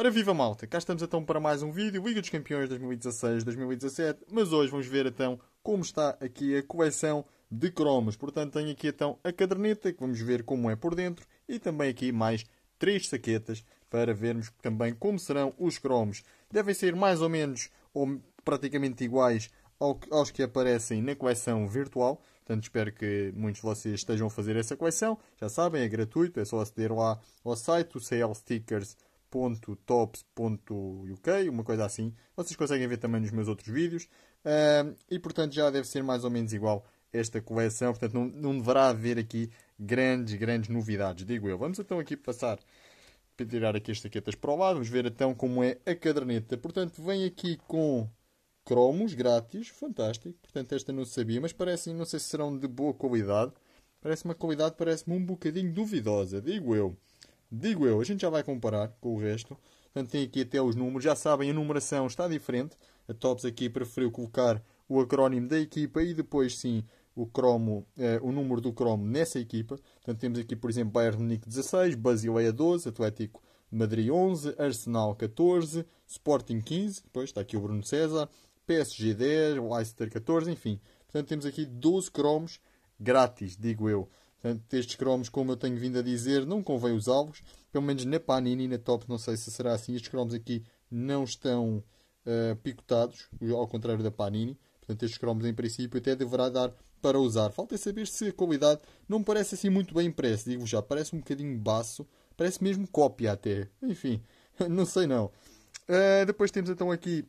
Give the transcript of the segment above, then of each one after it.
Ora viva malta, cá estamos então para mais um vídeo, Liga dos Campeões 2016-2017, mas hoje vamos ver então como está aqui a coleção de cromos. Portanto tenho aqui então a caderneta, que vamos ver como é por dentro, e também aqui mais três saquetas para vermos também como serão os cromos. Devem ser mais ou menos, ou praticamente iguais aos que aparecem na coleção virtual, Portanto, espero que muitos de vocês estejam a fazer essa coleção. Já sabem, é gratuito, é só aceder lá ao site, o CL Stickers tops.uk, uma coisa assim. Vocês conseguem ver também nos meus outros vídeos. Uh, e portanto já deve ser mais ou menos igual esta coleção. Portanto, não, não deverá haver aqui grandes, grandes novidades, digo eu. Vamos então aqui passar para tirar aqui as taquetas para o lado. Vamos ver então como é a caderneta. Portanto, vem aqui com cromos grátis, fantástico. Portanto, esta não sabia, mas parecem, não sei se serão de boa qualidade. Parece uma qualidade, parece-me um bocadinho duvidosa, digo eu digo eu. A gente já vai comparar com o resto. Portanto, tem aqui até os números. Já sabem, a numeração está diferente. A TOPS aqui preferiu colocar o acrónimo da equipa e depois sim o cromo, eh, o número do cromo nessa equipa. Portanto, temos aqui, por exemplo, Bayern Munique 16, Basileia 12, Atlético Madrid 11, Arsenal 14, Sporting 15, depois está aqui o Bruno César, PSG 10, Leicester 14, enfim. Portanto, temos aqui 12 cromos grátis, digo eu. Portanto, estes cromos, como eu tenho vindo a dizer, não convém usá-los. Pelo menos na Panini e na Top, não sei se será assim. Estes cromos aqui não estão uh, picotados, ao contrário da Panini. Portanto, estes cromos, em princípio, até deverá dar para usar. Falta é saber se a qualidade não parece assim muito bem impressa. Digo já, parece um bocadinho baço. Parece mesmo cópia até. Enfim, não sei não. Uh, depois temos então aqui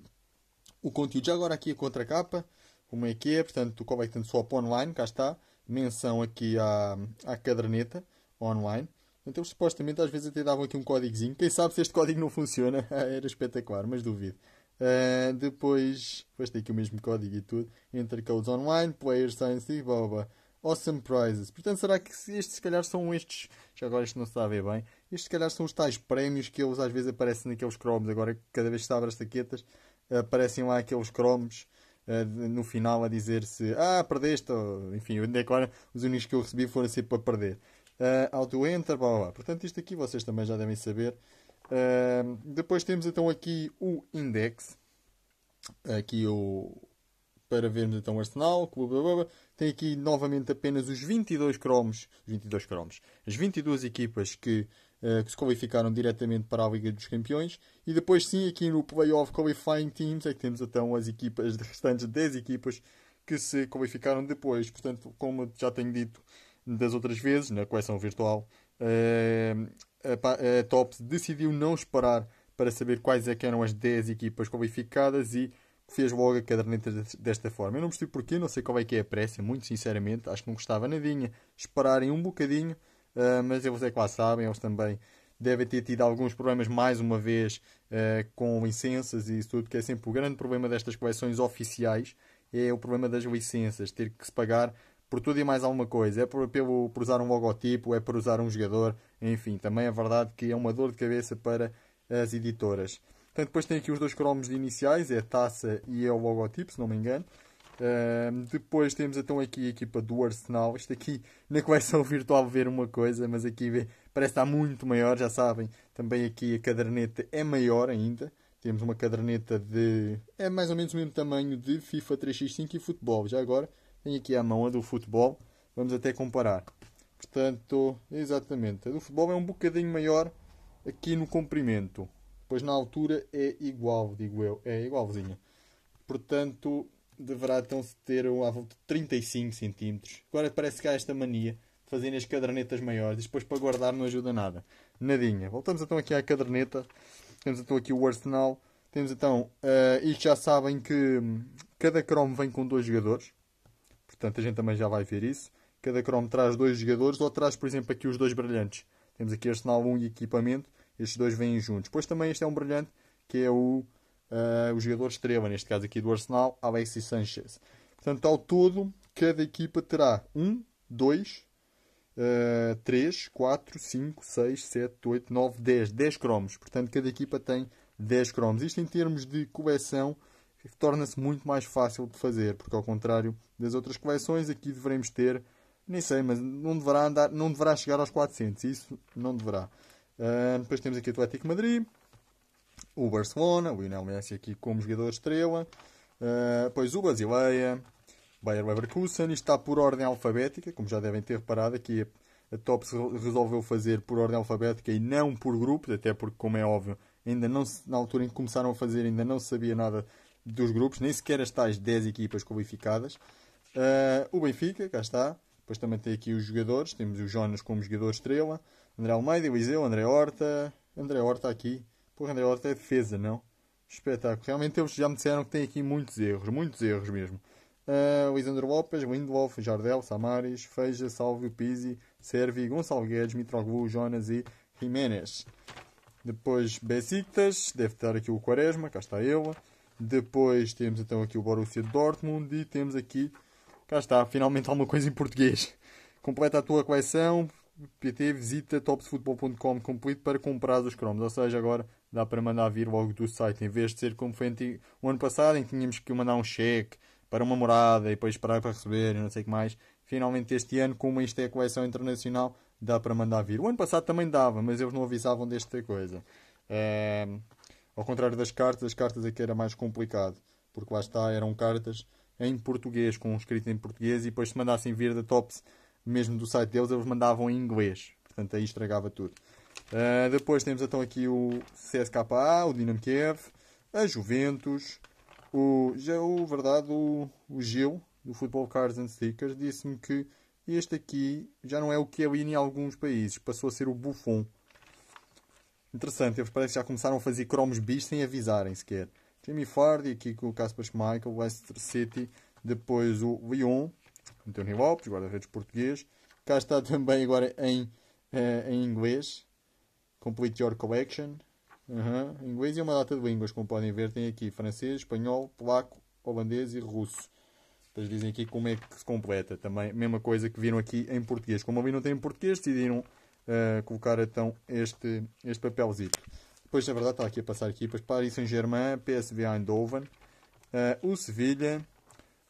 o conteúdo. Já agora aqui a contracapa. Como é que é? Portanto, o Cobalt é Swap Online, cá está menção aqui à, à caderneta online. Então, supostamente, às vezes até davam aqui um códigozinho. Quem sabe se este código não funciona? Ah, era espetacular, mas duvido. Uh, depois, depois tem aqui o mesmo código e tudo. Enter codes online, player science e boba. Awesome prizes. Portanto, será que estes se calhar são estes? Já agora isto não se está a ver bem. Estes se calhar são os tais prémios que eles às vezes aparecem naqueles cromos. Agora, cada vez que se abre as taquetas, aparecem lá aqueles cromos eh, no final a dizer-se ah, perdeste, ou, enfim, onde é que agora os únicos que eu recebi foram sempre para perder. Uh, eh, Auto-enter, blá, blá, blá Portanto, isto aqui vocês também já devem saber. Uh, depois temos então aqui o index, aqui o, para vermos então o Arsenal. Tem aqui novamente apenas os 22 cromos, 22 cromos, as 22 equipas que eh, que se qualificaram diretamente para a Liga dos Campeões. E depois, sim, aqui no Playoff Qualifying Teams, é que temos então as equipas, as restantes 10 equipas que se qualificaram depois. Portanto, como já tenho dito das outras vezes, na coleção virtual, eh, a Tops decidiu não esperar para saber quais é eram as 10 equipas qualificadas e fez logo a caderneta desta forma. Eu não percebi porquê, não sei qual é que é a pressa, muito sinceramente, acho que não gostava nadinha esperarem um bocadinho uh, mas eles é que lá sabem, eles também devem ter tido alguns problemas mais uma vez uh, com licenças e isso tudo, que é sempre o grande problema destas coleções oficiais, é o problema das licenças, ter que se pagar por tudo e mais alguma coisa, é por, pelo, por usar um logotipo, é por usar um jogador, enfim, também é verdade que é uma dor de cabeça para as editoras. Portanto, depois tem aqui os dois cromos iniciais, é a taça e é o logotipo, se não me engano depois temos então aqui a equipa do Arsenal. Isto aqui na coleção virtual ver uma coisa, mas aqui vê, parece estar muito maior, já sabem. Também aqui a caderneta é maior ainda. Temos uma caderneta de. é mais ou menos o mesmo tamanho de FIFA 3x5 e futebol. Já agora tem aqui à mão a do futebol. Vamos até comparar. Portanto, exatamente. A do futebol é um bocadinho maior aqui no comprimento. Pois na altura é igual, digo eu. É igualzinha. Portanto, deverá então ter um, à volta de 35 cm. Agora parece que há esta mania de fazerem as cadernetas maiores, depois para guardar não ajuda nada. Nadinha. Voltamos então aqui à caderneta. Temos então aqui o arsenal. Temos então, uh, eh, isto já sabem que hum, cada chrome vem com dois jogadores. Portanto, a gente também já vai ver isso. Cada chrome traz dois jogadores ou traz, por exemplo, aqui os dois brilhantes. Temos aqui Arsenal 1 e equipamento. Estes dois vêm juntos. Depois também este é um brilhante que é o uh, o jogador estrela, neste caso aqui do Arsenal, Alexis Sanchez. Portanto, ao todo, cada equipa terá 1, 2, 3, 4, 5, 6, 7, 8, 9, 10. 10 cromos. Portanto, cada equipa tem 10 cromos. Isto, em termos de coleção, torna-se muito mais fácil de fazer, porque, ao contrário das outras coleções, aqui devemos ter, nem sei, mas não deverá, andar, não deverá chegar aos 400. Isso não deverá. Uh, depois temos aqui Atlético Madrid, o Barcelona, o Lionel Messi aqui como jogador estrela, uh, o Basileia, Bayer Leverkusen, isto está por ordem alfabética, como já devem ter reparado, aqui a, a resolveu fazer por ordem alfabética e não por grupos, até porque, como é óbvio, ainda não na altura em que começaram a fazer, ainda não sabia nada dos grupos, nem sequer as tais 10 equipas qualificadas. Uh, o Benfica, cá está, depois também tem aqui os jogadores, temos o Jonas como jogador estrela, André Almeida, Eliseu, André Horta, André Horta aqui, Porra, André até é defesa, não? Espetáculo. Realmente eles já me disseram que tem aqui muitos erros, muitos erros mesmo. Uh, ah, Lisandro Lopes, Lindelof, Jardel, Samaris, Feija, Salvio, Pizzi, Servi, Gonçalo Guedes, Mitroglou, Jonas e Jiménez. Depois Besiktas, deve estar aqui o Quaresma, cá está ele. Depois temos então aqui o Borussia Dortmund e temos aqui, cá está, finalmente alguma coisa em português. Completa a tua coleção, PT visita topsfutebol.com completo para comprar os cromos. Ou seja, agora dá para mandar vir logo do site, em vez de ser como foi antigo, o ano passado, em que tínhamos que mandar um cheque para uma morada e depois esperar para receber e não sei o que mais. Finalmente, este ano, como isto é a coleção internacional, dá para mandar vir. O ano passado também dava, mas eles não avisavam desta coisa. É... Ao contrário das cartas, as cartas aqui era mais complicado, porque lá está, eram cartas em português, com escrito em português, e depois se mandassem vir da Tops mesmo do site deles, eles mandavam em inglês. Portanto, aí estragava tudo. Uh, depois temos então aqui o CSKA, o Dinamo Kiev, a Juventus, o, já o verdade, o, o Gil, do Football Cards and Stickers, disse-me que este aqui já não é o que é em alguns países, passou a ser o Buffon. Interessante, eles parece que já começaram a fazer cromos bis sem avisarem sequer. Jamie Fardy, aqui com o Casper Schmeichel, Leicester City, depois o Lyon, António Lopes, guarda-redes português. Cá está também agora em, eh, em inglês. Complete Your Collection. Uhum. Inglês e uma data de línguas, como podem ver, tem aqui francês, espanhol, polaco, holandês e russo. Eles dizem aqui como é que se completa também. Mesma coisa que viram aqui em português. Como ali não tem em português, decidiram uh, colocar então este, este papelzinho Depois, na verdade, está aqui a passar aqui. Depois, Paris Saint-Germain, PSV Eindhoven, uh, o Sevilha,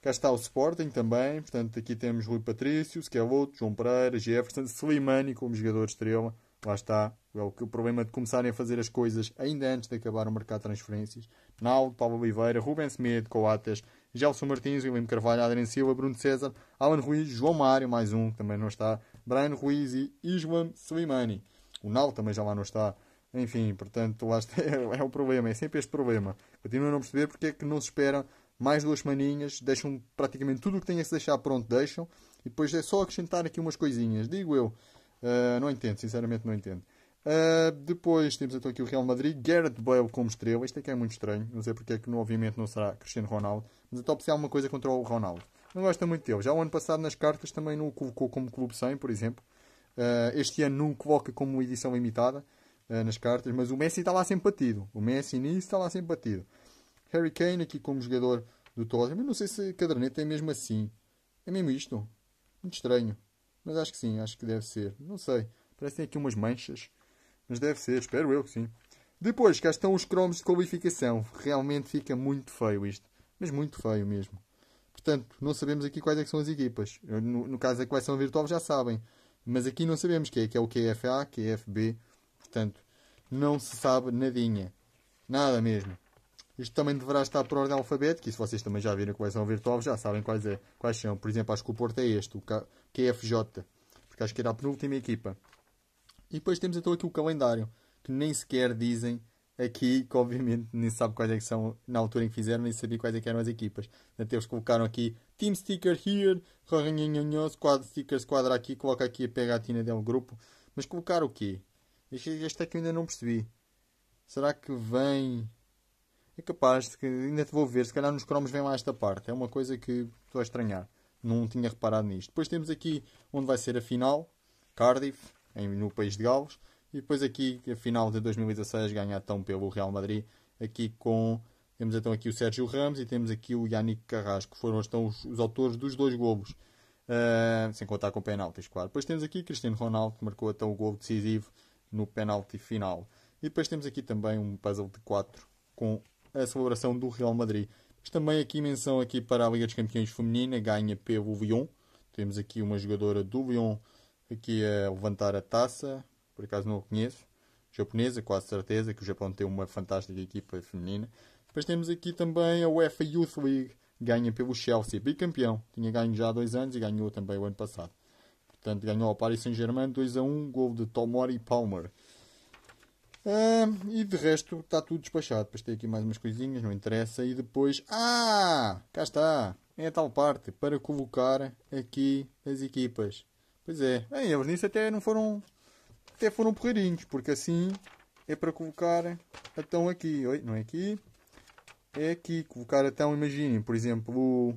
Cá está o Sporting também, portanto aqui temos Rui Patrício, é outro João Pereira, Jefferson, Slimani como jogador estrela. Lá está é o, problema de começarem a fazer as coisas ainda antes de acabar o mercado de transferências. Naldo, Paulo Oliveira, Rubens Medo, Coates, Gelson Martins, William Carvalho, Adrian Silva, Bruno César, Alan Ruiz, João Mário, mais um, que também não está, Brian Ruiz e Islam Slimani. O Naldo também já lá não está. Enfim, portanto, lá está, é, é o problema, é sempre este problema. Continuo a não perceber porque é que não se espera mais duas maninhas, deixam praticamente tudo o que têm a se deixar pronto, deixam, e depois é só acrescentar aqui umas coisinhas, digo eu. Uh, não entendo, sinceramente não entendo. Uh, depois temos então aqui o Real Madrid, Gareth Bale como estrela, isto aqui é, é muito estranho, não sei porque é que obviamente não será Cristiano Ronaldo, mas top se há é alguma coisa contra o Ronaldo. Não gosta muito dele, já o ano passado nas cartas também não o colocou como Clube 100, por exemplo. Uh, este ano não o coloca como edição limitada nas cartas, mas o Messi está lá sempre batido. O Messi nisso está lá sempre batido. Harry Kane aqui como jogador do Tottenham. não sei se a caderneta é mesmo assim. É mesmo isto? Muito estranho. Mas acho que sim, acho que deve ser. Não sei. Parecem aqui umas manchas. Mas deve ser, espero eu que sim. Depois, cá estão os cromos de qualificação. Realmente fica muito feio isto. Mas muito feio mesmo. Portanto, não sabemos aqui quais é são as equipas. No, no caso da coleção virtual já sabem. Mas aqui não sabemos que é, que é o QFA, QFB. Portanto, não se sabe nadinha. Nada mesmo. Isto também deverá estar por ordem alfabética, e se vocês também já viram a coleção virtual, já sabem quais, é, quais são. Por exemplo, acho que o Porto é este, o QFJ, porque acho que era a penúltima equipa. E depois temos então aqui o calendário, que nem sequer dizem aqui, que obviamente nem sabe quais é que são, na altura em que fizeram, nem sabia quais é que eram as equipas. até eles colocaram aqui Team Sticker here, Squad Sticker, quadra aqui, coloca aqui a pegatina um grupo. Mas colocar o quê? Este, este é que eu ainda não percebi. Será que vem é capaz de que ainda te vou ver, se calhar nos cromos vem lá esta parte. É uma coisa que estou a estranhar. Não tinha reparado nisto. Depois temos aqui onde vai ser a final, Cardiff, em, no país de Gales. E depois aqui a final de 2016 ganhada então pelo Real Madrid, aqui com temos então aqui o Sérgio Ramos e temos aqui o Yannick Carrasco, que foram então os, os autores dos dois golos. Uh, sem contar com penaltis, claro. Depois temos aqui Cristiano Ronaldo, que marcou então o gol decisivo no penalti final. E depois temos aqui também um puzzle de 4 com a celebração do Real Madrid. Mas também aqui menção aqui para a Liga dos Campeões Feminina, ganha pelo Lyon. Temos aqui uma jogadora do Lyon aqui a levantar a taça, por acaso não a conheço, japonesa, quase certeza, que o Japão tem uma fantástica equipa feminina. Depois temos aqui também a UEFA Youth League, ganha pelo Chelsea, bicampeão. Tinha ganho já há dois anos e ganhou também o ano passado. Portanto, ganhou ao Paris Saint-Germain 2 a 1, gol de Tomori Palmer e de resto está tudo despachado. Depois tem aqui mais umas coisinhas, não interessa. E depois. Ah! Cá está! É a tal parte para colocar aqui as equipas. Pois é. Bem, eles nisso até não foram. Até foram porreirinhos, porque assim é para colocar então aqui. Oi, não é aqui? É aqui. Colocar então, imaginem, por exemplo,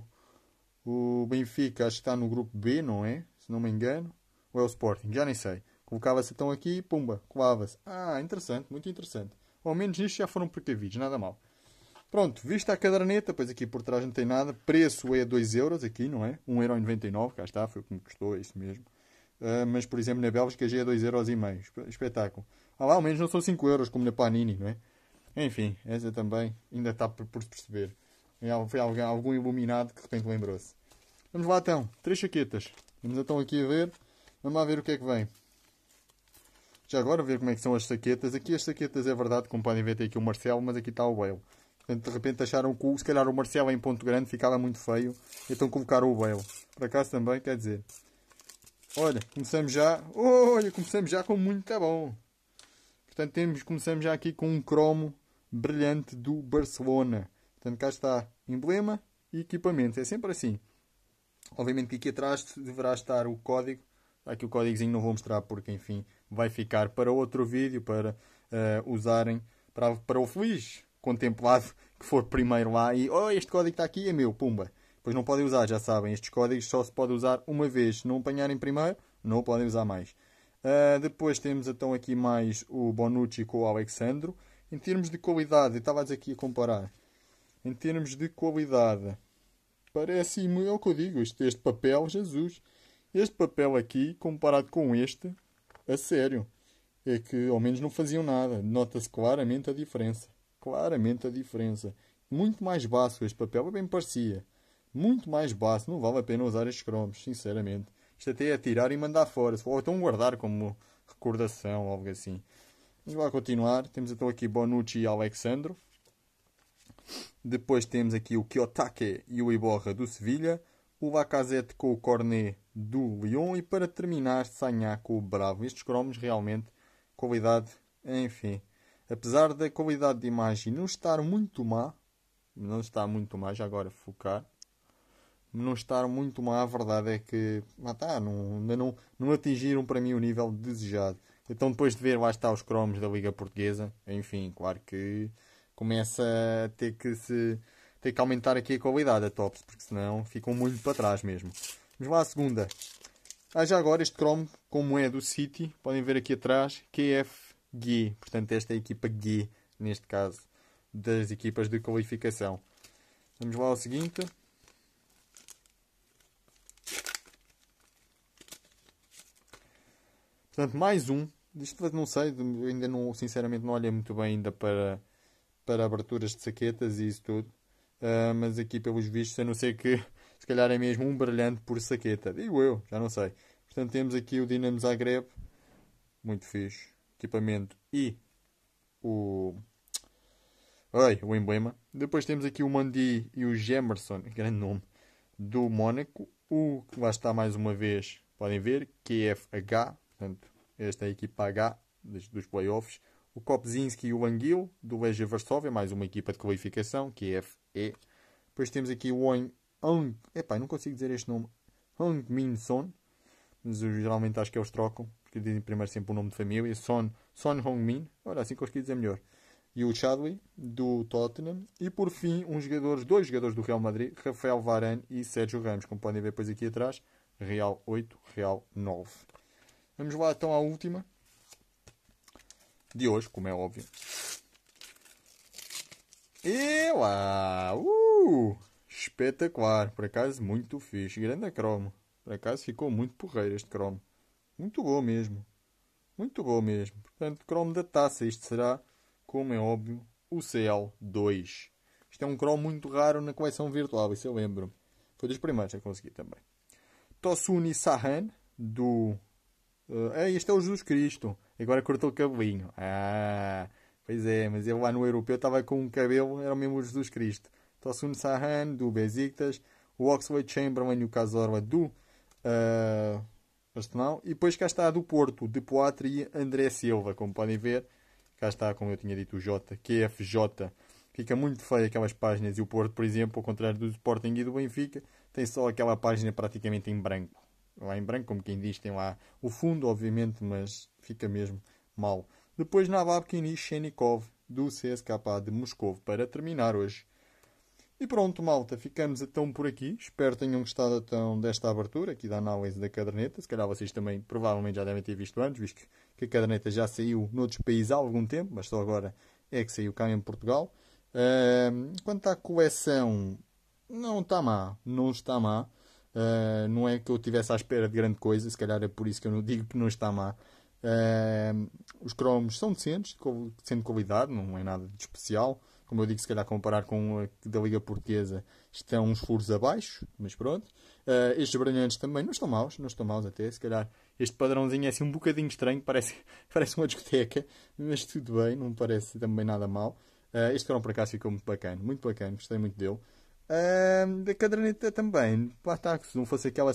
o, o Benfica acho que está no grupo B, não é? Se não me engano. Ou é o Sporting, já nem sei. Colocava-se então aqui, pumba, colava-se. Ah, interessante, muito interessante. Ao menos isto já foram precavidos, nada mal. Pronto, vista a caderneta, pois aqui por trás não tem nada. Preço é 2€ euros aqui, não é? 1,99€, cá está, foi o que me custou, é isso mesmo. Uh, mas, por exemplo, na Bélgica já é 2,5€. Espetáculo. Ah lá, ao menos não são 5€, euros como na Panini, não é? Enfim, essa também ainda está por, se perceber. É foi alguém, algum iluminado que de repente lembrou-se. Vamos lá então, três chaquetas. Vamos então aqui a ver. Vamos lá ver o que é que vem. Já agora ver como é que são as saquetas. Aqui as saquetas é verdade, como podem ver tem aqui o Marcelo, mas aqui está o Bale. Portanto, de repente acharam que se calhar o Marcelo é em ponto grande ficava muito feio, então colocaram o Bale. Para cá também, quer dizer. Olha, começamos já. Olha, começamos já com muito tá bom. Portanto, temos, começamos já aqui com um cromo brilhante do Barcelona. Portanto, cá está emblema e equipamento. É sempre assim. Obviamente que aqui atrás deverá estar o código. Aqui o códigozinho não vou mostrar porque, enfim, vai ficar para outro vídeo, para uh, usarem para, para o feliz contemplado que for primeiro lá e oh, este código está aqui, é meu, pumba. Pois não podem usar, já sabem, estes códigos só se pode usar uma vez. Se não apanharem primeiro, não podem usar mais. Uh, depois temos então aqui mais o Bonucci com o Alexandro. Em termos de qualidade, estava aqui a comparar. Em termos de qualidade, parece-me, é o que eu digo, este, este papel, Jesus. Este papel aqui, comparado com este, a é sério. É que ao menos não faziam nada. Nota-se claramente a diferença. Claramente a diferença. Muito mais baixo este papel, bem parecia. Muito mais baixo Não vale a pena usar estes cromos, sinceramente. Isto até é tirar e mandar fora. Ou então guardar como recordação, algo assim. Vamos continuar. Temos então aqui Bonucci e Alexandro. Depois temos aqui o Kiyotake e o Iborra do Sevilha. O Lacazette com o Cornet do Lyon. E para terminar, Sanhá com o Bravo. Estes cromos realmente, qualidade, enfim. Apesar da qualidade de imagem não estar muito má, não está muito má, já agora focar, não estar muito má, a verdade é que ah, tá, não, ainda não, não atingiram para mim o nível desejado. Então, depois de ver lá está os cromos da Liga Portuguesa, enfim, claro que começa a ter que se ter que aumentar aqui a qualidade da Tops, porque senão ficam muito para trás mesmo. Vamos lá à segunda. Há ah, já agora este cromo, como é do City, podem ver aqui atrás, QFG. Portanto, esta é a equipa G, neste caso, das equipas de qualificação. Vamos lá ao seguinte. Portanto, mais um. Isto não sei, ainda não, sinceramente não olhei muito bem ainda para, para aberturas de saquetas e isso tudo. Uh, mas aqui pelos vistos, a não ser que se calhar é mesmo um brilhante por saqueta. Digo eu, já não sei. Portanto, temos aqui o Dinamo Zagreb, muito fixe, equipamento e o, Oi, o emblema. Depois temos aqui o Mandi e o Gemerson, grande nome, do Mónaco. O que lá está mais uma vez, podem ver, QFH, portanto, esta é a equipa H dos, dos playoffs. O Kopzinski e o Anguil, do Legia Varsóvia, mais uma equipa de qualificação, QFE. Depois temos aqui o On Hong, epá, não consigo dizer este nome, Hong Min Son, mas geralmente acho que eles trocam, porque dizem primeiro sempre o nome de família, Son, Son Hong Min, olha, assim consegui dizer melhor, e o Chadley, do Tottenham, e por fim, uns jogadores, dois jogadores do Real Madrid, Rafael Varane e Sérgio Ramos, como podem ver depois aqui atrás, Real 8, Real 9. Vamos lá então à última de hoje, como é óbvio. E lá! Uh! Espetacular, por acaso muito fixe. Grande cromo. Por acaso ficou muito porreiro este cromo. Muito bom mesmo. Muito bom mesmo. Portanto, cromo da taça. Isto será, como é óbvio, o CL2. Isto é um cromo muito raro na coleção virtual, isso eu lembro. Foi dos primeiros a conseguir também. Tosuni Sahan, do. Uh, é, este é o Jesus Cristo. Agora cortou o cabelinho. Ah, pois é, mas ele lá no europeu estava com um cabelo, era o mesmo Jesus Cristo. Tosun Sahan do Besiktas, o Oxley Chamberlain e o Cazorla do uh, Arsenal. E depois cá está do Porto, de Poatri e André Silva, como podem ver. Cá está, como eu tinha dito, o J, QFJ. Fica muito feio aquelas páginas e o Porto, por exemplo, ao contrário do Sporting e do Benfica, tem só aquela página praticamente em branco. Lá em branco, como quem diz, tem lá o fundo, obviamente, mas fica mesmo mal. Depois Nababkin e Shenikov do CSKA de Moscou para terminar hoje. E pronto, malta, ficamos então por aqui. Espero tenham gostado então desta abertura aqui da análise da caderneta. Se calhar vocês também provavelmente já devem ter visto antes, visto que a caderneta já saiu noutros países há algum tempo, mas só agora é que saiu cá em Portugal. Uh, quanto à coleção, não está má, não está má. Uh, não é que eu estivesse à espera de grande coisa, se calhar é por isso que eu não digo que não está má. Uh, os cromos são decentes, sendo qualidade, não é nada de especial como eu digo, se calhar comparar com a da Liga Portuguesa, estão uns furos abaixo, mas pronto. Uh, estes brilhantes também não estão maus, não estão maus até, se calhar este padrãozinho é assim um bocadinho estranho, parece, parece uma discoteca, mas tudo bem, não parece também nada mal. Uh, eh, este grão para cá ficou muito bacana, muito bacana, gostei muito dele da caderneta também. Lá está, se não fosse aquela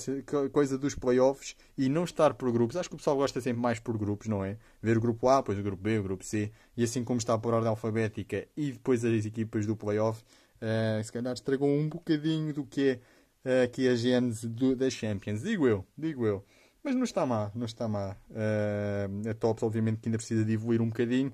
coisa dos playoffs e não estar por grupos, acho que o pessoal gosta sempre mais por grupos, não é? Ver o grupo A, depois o grupo B, o grupo C, e assim como está por ordem alfabética e depois as equipas do playoff, uh, se calhar estragou um bocadinho do que é uh, a gênese das Champions. Digo eu, digo eu. Mas não está má, não está má. Uh, a Tops, obviamente, que ainda precisa de evoluir um bocadinho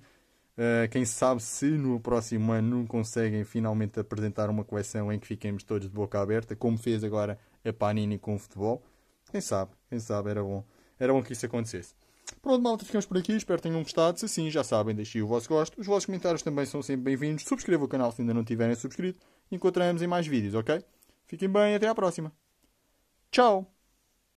Uh, quem sabe se no próximo ano conseguem finalmente apresentar uma coleção em que fiquemos todos de boca aberta, como fez agora a Panini com o futebol. Quem sabe, quem sabe, era bom. Era bom que isso acontecesse. Pronto, malta, ficamos por aqui. Espero que tenham gostado. Se sim já sabem, deixem o vosso gosto. Os vossos comentários também são sempre bem-vindos. Subscrevam o canal se ainda não tiverem subscrito. Encontramos em mais vídeos, ok? Fiquem bem até à próxima. Tchau!